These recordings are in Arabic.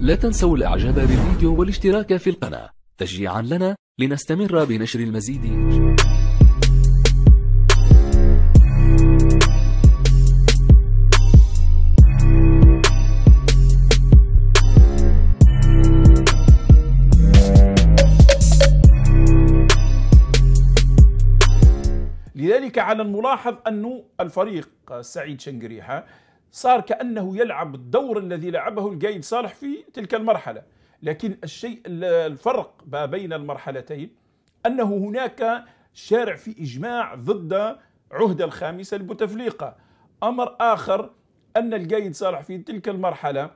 لا تنسوا الإعجاب بالفيديو والاشتراك في القناة تشجيعا لنا لنستمر بنشر المزيد لذلك على الملاحظ أن الفريق سعيد شنقريحة صار كأنه يلعب الدور الذي لعبه القايد صالح في تلك المرحلة لكن الشيء الفرق ما بين المرحلتين أنه هناك شارع في إجماع ضد عهدة الخامسة لبوتفليقة أمر آخر أن القايد صالح في تلك المرحلة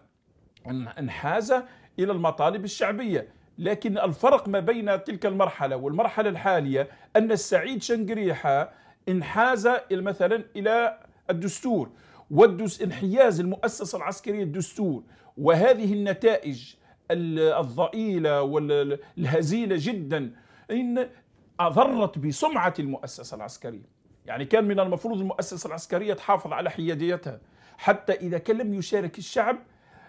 انحاز إلى المطالب الشعبية لكن الفرق ما بين تلك المرحلة والمرحلة الحالية أن السعيد شنقريحة انحاز مثلا إلى الدستور انحياز المؤسسة العسكرية الدستور وهذه النتائج الضئيلة والهزيلة جدا إن أضرت بسمعة المؤسسة العسكرية يعني كان من المفروض المؤسسة العسكرية تحافظ على حياديتها حتى إذا كان لم يشارك الشعب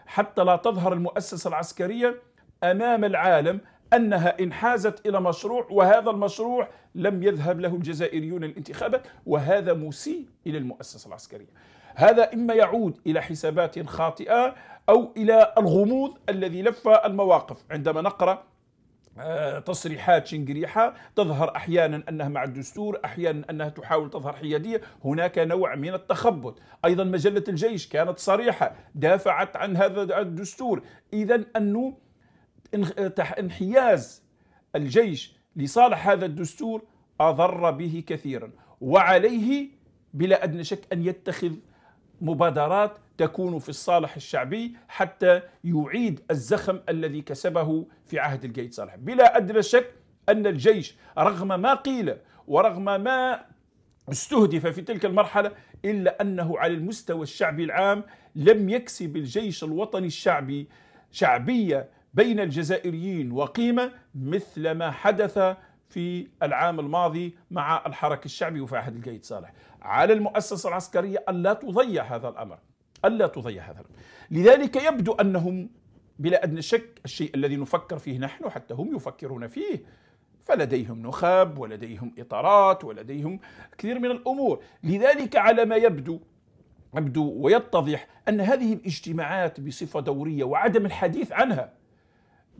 حتى لا تظهر المؤسسة العسكرية أمام العالم أنها انحازت إلى مشروع وهذا المشروع لم يذهب له الجزائريون الانتخابات وهذا مسيء إلى المؤسسة العسكرية هذا إما يعود إلى حسابات خاطئة أو إلى الغموض الذي لف المواقف عندما نقرأ آه، تصريحات شنقريحة تظهر أحيانا أنها مع الدستور أحيانا أنها تحاول تظهر حيادية هناك نوع من التخبط أيضا مجلة الجيش كانت صريحة دافعت عن هذا الدستور إذا أنه انحياز الجيش لصالح هذا الدستور أضر به كثيرا وعليه بلا أدنى شك أن يتخذ مبادرات تكون في الصالح الشعبي حتى يعيد الزخم الذي كسبه في عهد الجيش صالح بلا أدنى شك أن الجيش رغم ما قيل ورغم ما استهدف في تلك المرحلة إلا أنه على المستوى الشعبي العام لم يكسب الجيش الوطني الشعبي شعبية بين الجزائريين وقيمة مثل ما حدث في العام الماضي مع الحركة الشعبي وفي عهد القيد صالح على المؤسسة العسكرية ألا تضيع هذا الأمر ألا تضيع هذا الأمر لذلك يبدو أنهم بلا أدنى شك الشيء الذي نفكر فيه نحن حتى هم يفكرون فيه فلديهم نخب ولديهم إطارات ولديهم كثير من الأمور لذلك على ما يبدو يبدو ويتضح أن هذه الاجتماعات بصفة دورية وعدم الحديث عنها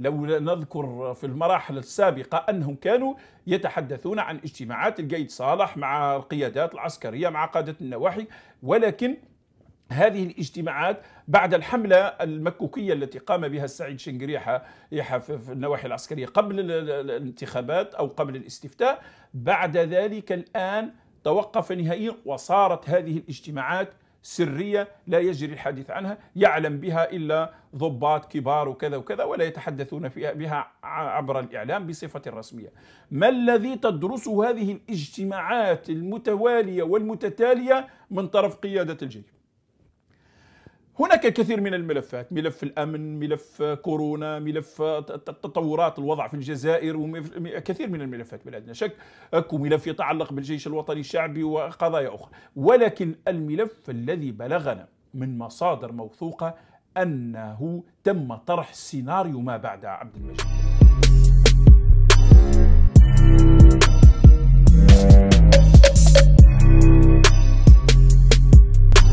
لو نذكر في المراحل السابقة أنهم كانوا يتحدثون عن اجتماعات القيد صالح مع القيادات العسكرية مع قادة النواحي ولكن هذه الاجتماعات بعد الحملة المكوكية التي قام بها السعيد شنقريحة في النواحي العسكرية قبل الانتخابات أو قبل الاستفتاء بعد ذلك الآن توقف نهائيا وصارت هذه الاجتماعات سرية لا يجري الحديث عنها يعلم بها إلا ضباط كبار وكذا وكذا ولا يتحدثون فيها بها عبر الإعلام بصفة رسمية ما الذي تدرسه هذه الاجتماعات المتوالية والمتتالية من طرف قيادة الجيش هناك الكثير من الملفات ملف الأمن ملف كورونا ملف تطورات الوضع في الجزائر وكثير من الملفات بلا أدنى شك أكو ملف يتعلق بالجيش الوطني الشعبي وقضايا أخرى ولكن الملف الذي بلغنا من مصادر موثوقة أنه تم طرح سيناريو ما بعد عبد المجيد